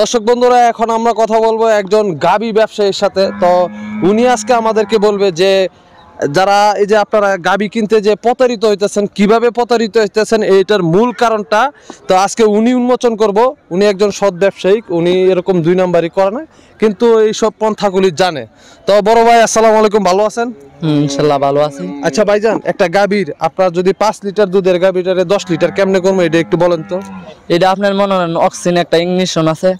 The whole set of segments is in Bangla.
দর্শক বন্ধুরা এখন আমরা কথা বলবো একজন গাবি ব্যবসায়ীর সাথে তো উনি আজকে আমাদেরকে বলবে যে যারা এই যে আপনারা গাবি কিনতে যে প্রতারিত হইতেছেন কিভাবে প্রতারিত হইতেছেন এইটার মূল কারণটা তো আজকে উনি উন্মোচন করব উনি একজন সৎ ব্যবসায়িক উনি এরকম দুই নাম্বারই করে না কিন্তু এইসব পন্থাগুলি জানে তো বড় ভাই আসসালামু আলাইকুম ভালো আছেন ইনশাল্লাহ ভালো আছি আচ্ছা ভাইজান একটা গাভীর আপনার যদি পাঁচ লিটার দুধের গাভীটারে দশ লিটার কেমনে করবো এটা একটু বলেন তো এটা আপনার মনে হয় অক্সিজেন একটা ইংলিশন আছে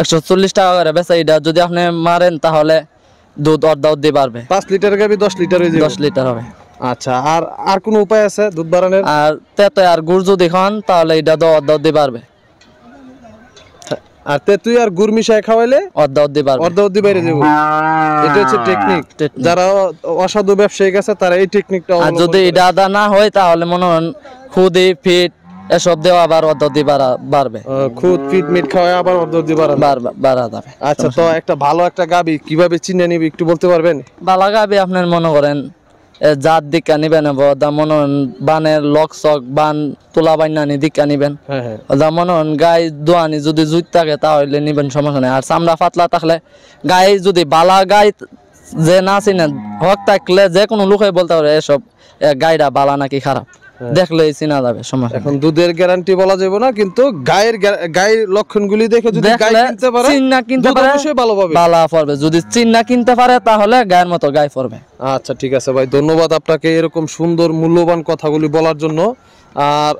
একশো চল্লিশ টাকা করে বেচা এটা যদি আপনি মারেন তাহলে দুধ অর্ধা অর্ধে বাড়বে পাঁচ লিটার গাবি দশ লিটার হয়ে যাবে দশ লিটার হবে আচ্ছা আর আর কোনো উপায় আছে দুধ বাড়ানোর আর তেতো আর গুড় যদি খান তাহলে এটা তো অর্ধা অর্ধে বাড়বে আর তেতুই আর গুড় মিশাই খাওয়াইলে অর্ধা অর্ধি বাড়বে অর্ধা অর্ধি বাইরে যাবে এটা হচ্ছে টেকনিক হ্যাঁ, যারা অসাধু ব্যবসায়ী আছে তারা এই টেকনিকটা আর যদি এটা আদা না হয় তাহলে মনে হন খুদে ফিট এসব দেওয়া আবার অর্ধ দি বাড়বে খুদ ফিট মিট খাওয়া আবার অর্ধ দি বাড়া যাবে আচ্ছা তো একটা ভালো একটা গাবি কিভাবে চিনে নিবি একটু বলতে পারবেন ভালো গাবি আপনার মনে করেন জাত দিকা নিবেন দা মনে বানের লক বান তোলা দিকা নিবেন হ্যাঁ, হ্যাঁ। মনে গাই দোয়ানি যদি জুইত থাকে তাহলে নিবেন সমস্যা নেই আর চামড়া পাতলা থাকলে গায়ে যদি বালা গাই যে না চিনে হক থাকলে যে কোনো লোকে বলতে পারে এসব গাইডা বালা নাকি খারাপ হ্যাঁ। যাবে এখন দুধের গ্যারান্টি বলা যাবে না কিন্তু গায়ের গায়ের দেখে যদি চিন্না কিনতে পারে ভালো পাবে পড়বে যদি চিন্না কিনতে পারে তাহলে গায়ের মতো পড়বে আচ্ছা ঠিক আছে ভাই ধন্যবাদ আপনাকে এরকম সুন্দর মূল্যবান কথাগুলি বলার জন্য আর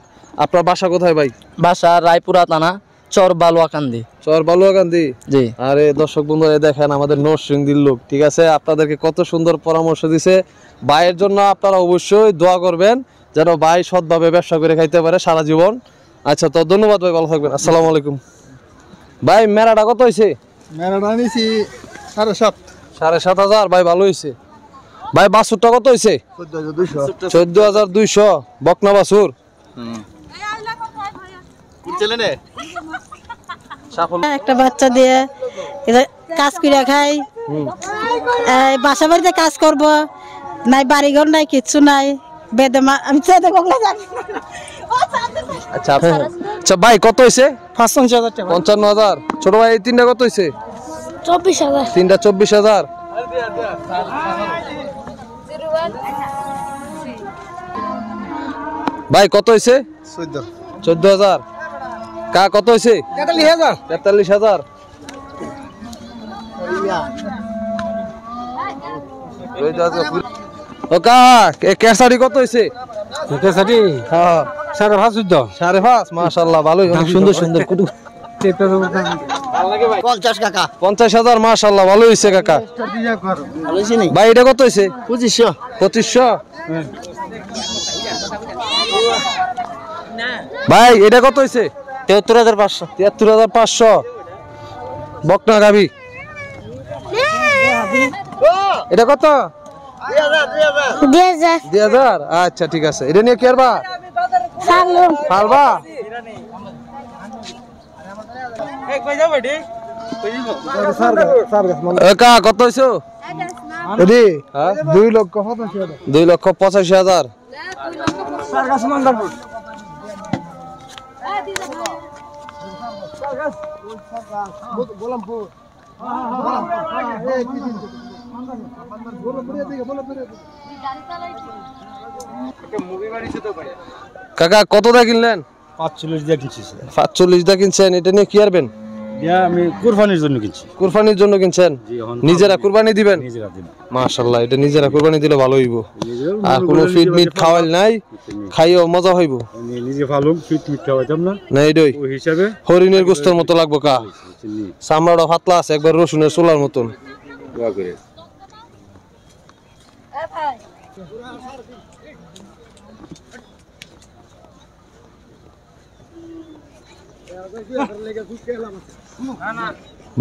আপনার বাসা কোথায় ভাই বাসা রায়পুরা থানা চর বালুয়াকান্দি চর বালুয়াকান্দি জি আরে দর্শক বন্ধুরা দেখেন আমাদের নরসিংদির লোক ঠিক আছে আপনাদেরকে কত সুন্দর পরামর্শ দিছে ভাইয়ের জন্য আপনারা অবশ্যই দোয়া করবেন যেন ভাই সৎভাবে ব্যবসা করে খাইতে পারে সারা জীবন আচ্ছা তো ধন্যবাদ ভাই ভালো থাকবেন আসসালামু আলাইকুম ভাই মেরাটা কত হয়েছে মেরাটা নিয়েছি সাড়ে সাত সাড়ে সাত হাজার ভাই ভালো হয়েছে ভাই বাসুরটা কত হয়েছে চোদ্দ হাজার দুইশো বকনা বাসুর একটা বাচ্চা দিয়ে কাজ করে খাই বাসা বাড়িতে কাজ করব নাই বাড়িঘর নাই কিচ্ছু নাই আচ্ছা আচ্ছা ভাই কত হয়েছে পঞ্চান্ন হাজার পঞ্চান্ন হাজার ছোট ভাই এই তিনটা কত হয়েছে চব্বিশ হাজার তিনটা চব্বিশ হাজার ভাই কত হয়েছে চোদ্দ চোদ্দ হাজার কা কত হয়েছে তেতাল্লিশ হাজার তেতাল্লিশ হাজার কেসারি কত হয়েছে কেসারি হ্যাঁ সাড়ে সুন্দর সুন্দর পঞ্চাশ কাকা পঞ্চাশ হাজার ভালো হয়েছে কাকা ভাই এটা কত হয়েছে পঁচিশশো ভাই এটা কত হয়েছে তিয়াত্তর হাজার পাঁচশো তিয়াত্তর হাজার পাঁচশো বকনা গাবি হ্যাঁ। এটা কত আচ্ছা ঠিক আছে এটা নিয়ে কি আরবা ফালবা কত হইছো দিদি দুই লক্ষ দুই লক্ষ পঁচাশি হাজার গোলামপুর কাকা কত দা কিনলেন পাঁচচল্লিশ দা কিনছেন এটা নিয়ে কি আরবেন জন্য কিনছেন নিজেরা দিবেন এটা নিজেরা দিলে ভালো আর কোনো ফিট মিট নাই খাইও মজা হইব হরিণের গোস্তর মতো লাগবো কা চামড়াটা ফাতলা আছে একবার রসুনের চোলার মতন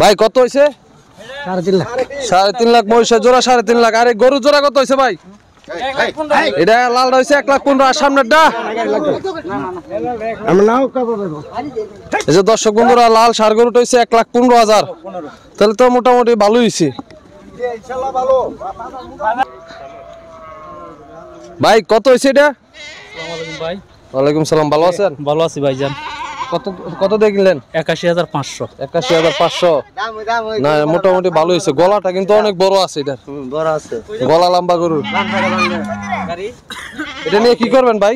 ভাই কত হয়েছে সাড়ে তিন লাখ মহিষের জোড়া সাড়ে তিন লাখ আরে গরু জোড়া কত হয়েছে ভাই এটা লাল রয়েছে এক লাখ পনেরো যে দর্শক বন্ধুরা লাল সার গরুটা হয়েছে এক লাখ পনেরো হাজার তাহলে তো মোটামুটি ভালো হয়েছে ভাই কত হয়েছে এটা ওয়ালাইকুম সালাম ভালো আছেন ভালো আছি ভাইজান কত কত দিয়ে একাশি হাজার পাঁচশো একাশি হাজার পাঁচশো না মোটামুটি ভালো হয়েছে গলাটা কিন্তু অনেক বড় আছে এটার বড় আছে গলা লম্বা গরুর এটা নিয়ে কি করবেন ভাই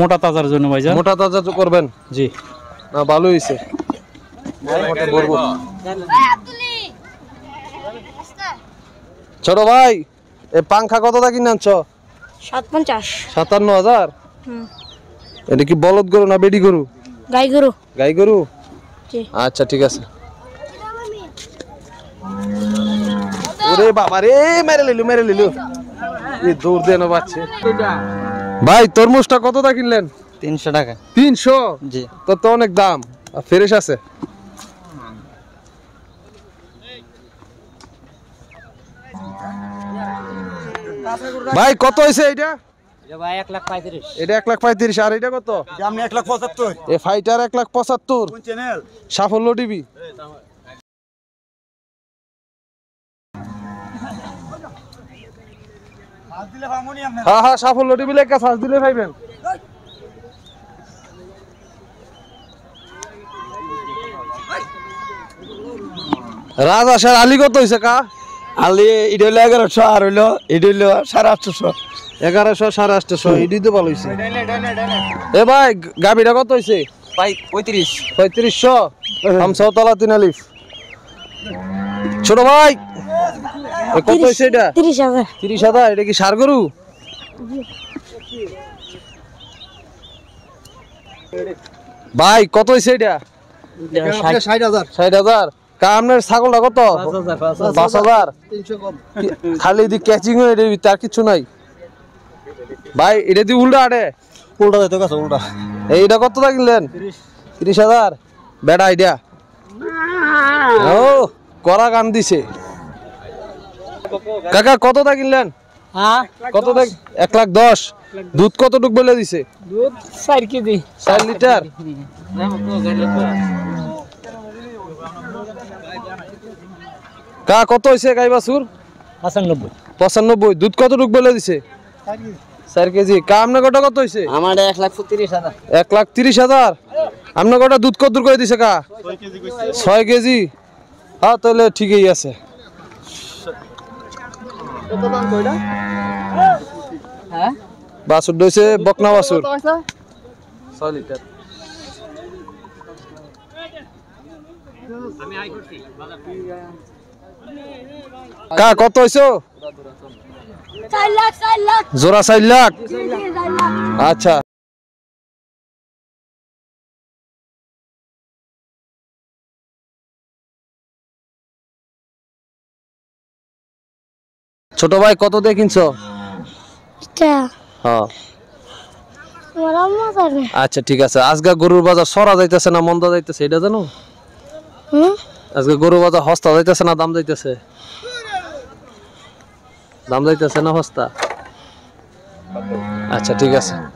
মোটা তাজার জন্য ভাই মোটা তাজা করবেন জি না ভালো হয়েছে ছোট ভাই এ পাংখা কত দা কিনে আনছো সাতান্ন হাজার এটা কি বলদ গরু না বেডি গরু গাই গরু গাই গরু আচ্ছা ঠিক আছে ওরে বাবা রে মেরে লিলু মেরে লিলু দেন ভাই তরমুজটা কত দা কিনলেন তিনশো টাকা তিনশো জি তো তো অনেক দাম ফ্রেশ আছে ভাই কত হয়েছে এটা এটা লাখ এক লাখ সাফল্য টিভি হ্যাঁ হ্যাঁ সাফল্য টিভি লেখা দিলে পাইবেন রাজ আসার আলি কত হয়েছে কা আলি ইডলি এগারোশো আর হইলো ইডলি সাড়ে আটশোশো এগারোশো সাড়ে আটশো এটি তো ভালো হয়েছে এ ভাই গাভীটা কত হয়েছে পঁয়ত্রিশ পঁয়ত্রিশশো আমসাও তলা তিন আলিফ ছোট ভাই কত হয়েছে এটা তিরিশ হাজার এটা কি সার গরু ভাই কত হয়েছে এটা ষাট হাজার ছাগলটা কত পাঁচ হাজার খালি দি হয়ে কিছু নাই ভাই এটা দিয়ে উল্টা আটে উল্টা দিতে গেছে উল্টা এইটা কত টাকা কিনলেন তিরিশ হাজার বেটা আইডিয়া ও করা গান দিছে কাকা কত টাকা কিনলেন হ্যাঁ? কত এক লাখ দশ দুধ কতটুক বলে দিছে দুধ চার কেজি লিটার কা কত হয়েছে গাই বাছুর পঁচানব্বই পঁচানব্বই দুধ কতটুক বলে দিছে চার কেজি কা আপনার কটা কত হয়েছে আমার এক লাখ তিরিশ হাজার এক লাখ তিরিশ হাজার আপনার কটা দুধ কদ্দুর করে দিছে কা ছয় কেজি হ্যাঁ তাহলে ঠিকই আছে হ্যাঁ? বাসুর দইছে বকনা বাসুর ছয় লিটার আমি আই করছি কা কত হইছো জোড়া চার লাখ আচ্ছা ছোট ভাই কত দিয়ে কিনছো হ্যাঁ। আচ্ছা ঠিক আছে আজকে গরুর বাজার সরা যাইতেছে না মন্দা যাইতেছে এটা জানো আজকে গরু বাজার হস্তা যাইতেছে না দাম যাইতেছে দাম যাইতেছে না হস্তা আচ্ছা ঠিক আছে